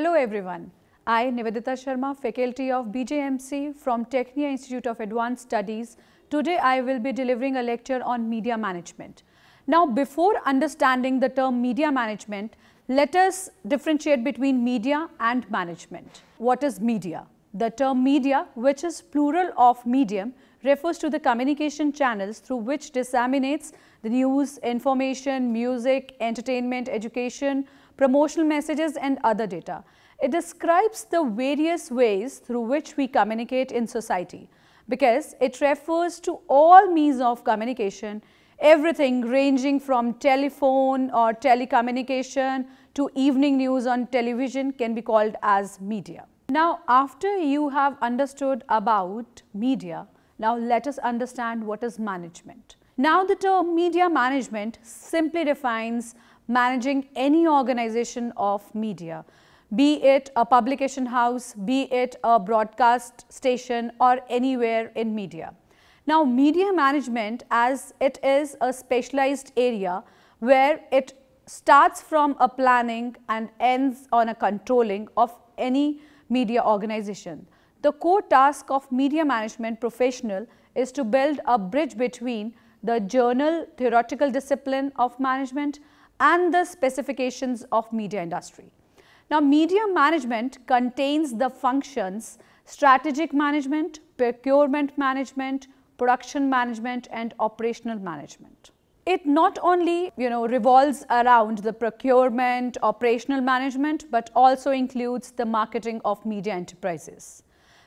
Hello everyone. I, Nivedita Sharma, faculty of BJMC from Technia Institute of Advanced Studies. Today I will be delivering a lecture on media management. Now before understanding the term media management, let us differentiate between media and management. What is media? The term media, which is plural of medium, refers to the communication channels through which disseminates the news, information, music, entertainment, education, promotional messages and other data. It describes the various ways through which we communicate in society because it refers to all means of communication, everything ranging from telephone or telecommunication to evening news on television can be called as media. Now, after you have understood about media, now let us understand what is management. Now, the term media management simply defines managing any organization of media, be it a publication house, be it a broadcast station or anywhere in media. Now media management as it is a specialized area where it starts from a planning and ends on a controlling of any media organization. The core task of media management professional is to build a bridge between the journal theoretical discipline of management and the specifications of media industry. Now, media management contains the functions strategic management, procurement management, production management and operational management. It not only, you know, revolves around the procurement, operational management, but also includes the marketing of media enterprises.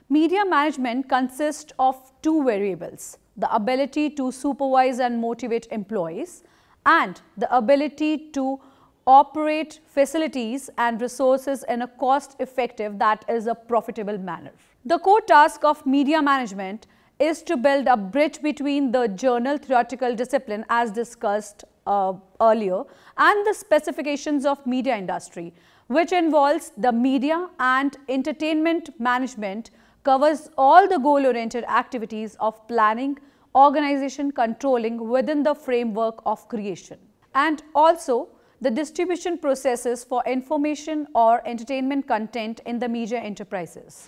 Media management consists of two variables, the ability to supervise and motivate employees and the ability to operate facilities and resources in a cost effective that is a profitable manner. The core task of media management is to build a bridge between the journal theoretical discipline as discussed uh, earlier and the specifications of media industry which involves the media and entertainment management covers all the goal oriented activities of planning, organization controlling within the framework of creation. And also the distribution processes for information or entertainment content in the media enterprises.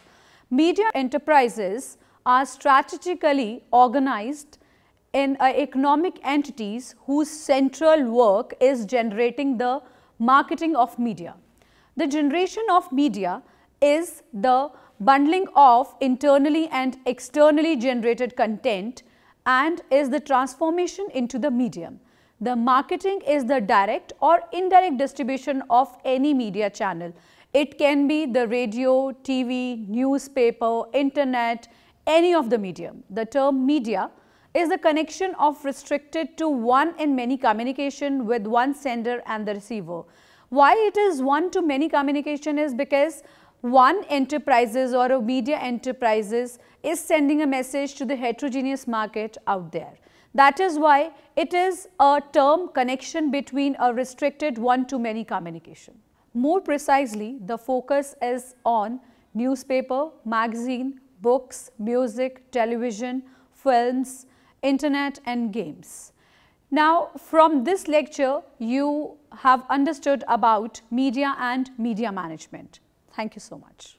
Media enterprises are strategically organized in uh, economic entities whose central work is generating the marketing of media. The generation of media is the bundling of internally and externally generated content and is the transformation into the medium. The marketing is the direct or indirect distribution of any media channel. It can be the radio, TV, newspaper, internet, any of the medium. The term media is the connection of restricted to one and many communication with one sender and the receiver. Why it is one to many communication is because one enterprises or a media enterprises is sending a message to the heterogeneous market out there. That is why it is a term connection between a restricted one-to-many communication. More precisely, the focus is on newspaper, magazine, books, music, television, films, internet and games. Now, from this lecture, you have understood about media and media management. Thank you so much.